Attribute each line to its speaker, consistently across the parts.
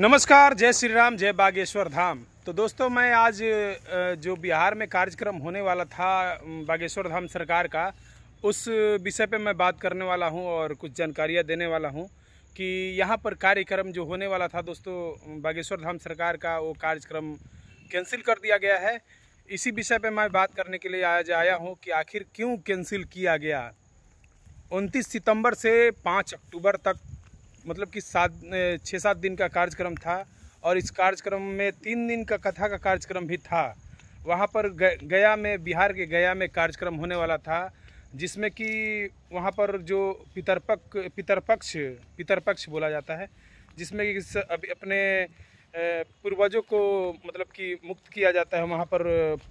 Speaker 1: नमस्कार जय श्री राम जय बागेश्वर धाम तो दोस्तों मैं आज जो बिहार में कार्यक्रम होने वाला था बागेश्वर धाम सरकार का उस विषय पे मैं बात करने वाला हूं और कुछ जानकारियां देने वाला हूं कि यहां पर कार्यक्रम जो होने वाला था दोस्तों बागेश्वर धाम सरकार का वो कार्यक्रम कैंसिल कर दिया गया है इसी विषय पर मैं बात करने के लिए आज आया हूँ कि आखिर क्यों कैंसिल किया गया उनतीस सितम्बर से पाँच अक्टूबर तक मतलब कि सात छः सात दिन का कार्यक्रम था और इस कार्यक्रम में तीन दिन का कथा का कार्यक्रम भी था वहाँ पर गया में बिहार के गया में कार्यक्रम होने वाला था जिसमें कि वहाँ पर जो पितरपक्ष पितरपक्ष पितरपक्ष बोला जाता है जिसमें कि अभी अपने पूर्वजों को मतलब कि मुक्त किया जाता है वहाँ पर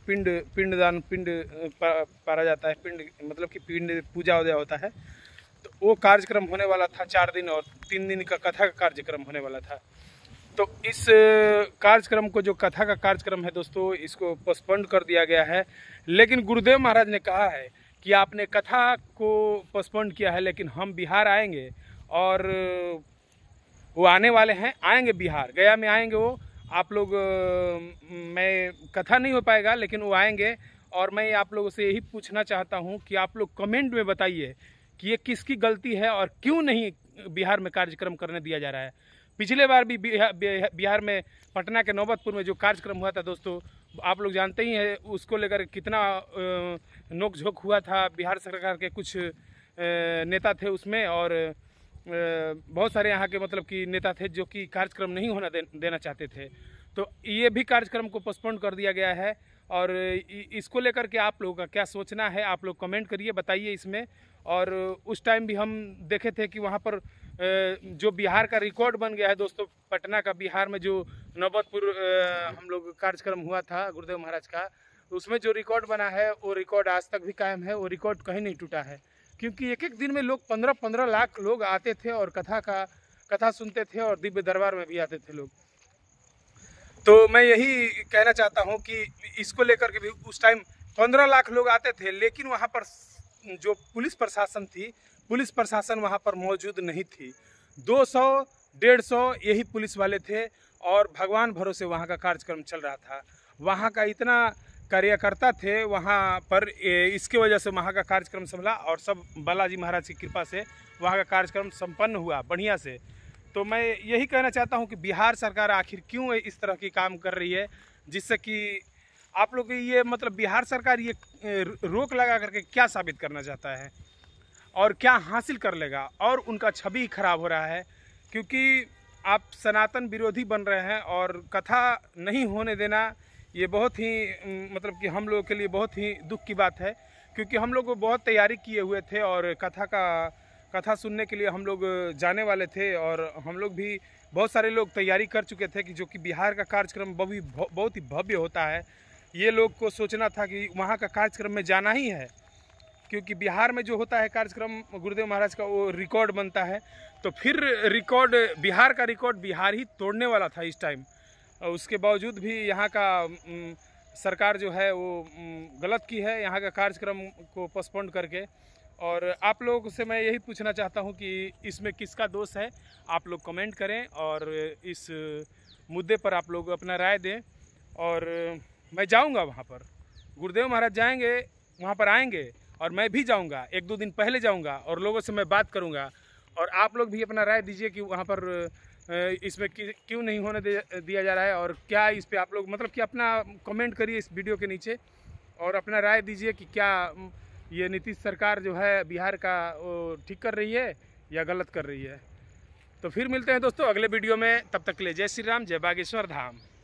Speaker 1: पिंड पिंडदान पिंड पारा जाता है पिंड मतलब कि पिंड पूजा वजह होता है वो कार्यक्रम होने वाला था चार दिन और तीन दिन का कथा का कार्यक्रम होने वाला था तो इस कार्यक्रम को जो कथा का कार्यक्रम है दोस्तों इसको पोस्टपोन कर दिया गया है लेकिन गुरुदेव महाराज ने कहा है कि आपने कथा को पोस्टपोन किया है लेकिन हम बिहार आएंगे और वो आने वाले हैं आएंगे बिहार गया में आएंगे वो आप लोग मैं कथा नहीं हो पाएगा लेकिन वो आएंगे और मैं आप लोगों से यही पूछना चाहता हूँ कि आप लोग कमेंट में बताइए कि ये किसकी गलती है और क्यों नहीं बिहार में कार्यक्रम करने दिया जा रहा है पिछले बार भी बिहार में पटना के नौबतपुर में जो कार्यक्रम हुआ था दोस्तों आप लोग जानते ही हैं उसको लेकर कितना नोकझोंक हुआ था बिहार सरकार के कुछ नेता थे उसमें और बहुत सारे यहाँ के मतलब कि नेता थे जो कि कार्यक्रम नहीं होना देना चाहते थे तो ये भी कार्यक्रम को पोस्टपोन कर दिया गया है और इसको लेकर के आप लोगों का क्या सोचना है आप लोग कमेंट करिए बताइए इसमें और उस टाइम भी हम देखे थे कि वहाँ पर जो बिहार का रिकॉर्ड बन गया है दोस्तों पटना का बिहार में जो नौबतपुर हम लोग कार्यक्रम हुआ था गुरुदेव महाराज का उसमें जो रिकॉर्ड बना है वो रिकॉर्ड आज तक भी कायम है वो रिकॉर्ड कहीं नहीं टूटा है क्योंकि एक एक दिन में लोग पंद्रह पंद्रह लाख लोग आते थे और कथा का कथा सुनते थे और दिव्य दरबार में भी आते थे लोग तो मैं यही कहना चाहता हूँ कि इसको लेकर के भी उस टाइम पंद्रह लाख लोग आते थे लेकिन वहाँ पर जो पुलिस प्रशासन थी पुलिस प्रशासन वहाँ पर मौजूद नहीं थी दो सौ डेढ़ सौ यही पुलिस वाले थे और भगवान भरोसे वहाँ का कार्यक्रम चल रहा था वहाँ का इतना कार्यकर्ता थे वहाँ पर इसके वजह से वहाँ का कार्यक्रम संभला और सब बालाजी महाराज की कृपा से वहाँ का कार्यक्रम संपन्न हुआ बढ़िया से तो मैं यही कहना चाहता हूँ कि बिहार सरकार आखिर क्यों इस तरह की काम कर रही है जिससे कि आप लोग ये मतलब बिहार सरकार ये रोक लगा करके क्या साबित करना चाहता है और क्या हासिल कर लेगा और उनका छवि खराब हो रहा है क्योंकि आप सनातन विरोधी बन रहे हैं और कथा नहीं होने देना ये बहुत ही मतलब कि हम लोगों के लिए बहुत ही दुख की बात है क्योंकि हम लोग बहुत तैयारी किए हुए थे और कथा का कथा सुनने के लिए हम लोग जाने वाले थे और हम लोग भी बहुत सारे लोग तैयारी कर चुके थे कि जो कि बिहार का कार्यक्रम बहुत ही भव्य होता है ये लोग को सोचना था कि वहाँ का कार्यक्रम में जाना ही है क्योंकि बिहार में जो होता है कार्यक्रम गुरुदेव महाराज का वो रिकॉर्ड बनता है तो फिर रिकॉर्ड बिहार का रिकॉर्ड बिहार ही तोड़ने वाला था इस टाइम उसके बावजूद भी यहाँ का सरकार जो है वो गलत की है यहाँ का कार्यक्रम को पोस्टपोन्ड करके और आप लोग से मैं यही पूछना चाहता हूं कि इसमें किसका दोष है आप लोग कमेंट करें और इस मुद्दे पर आप लोग अपना राय दें और मैं जाऊंगा वहां पर गुरुदेव महाराज जाएंगे वहां पर आएंगे और मैं भी जाऊंगा एक दो दिन पहले जाऊंगा और लोगों से मैं बात करूंगा और आप लोग भी अपना राय दीजिए कि वहाँ पर इसमें क्यों नहीं होने दिया जा रहा है और क्या इस पर आप लोग मतलब कि अपना कमेंट करिए इस वीडियो के नीचे और अपना राय दीजिए कि क्या ये नीतीश सरकार जो है बिहार का ठीक कर रही है या गलत कर रही है तो फिर मिलते हैं दोस्तों अगले वीडियो में तब तक के लिए जय श्री राम जय बागेश्वर धाम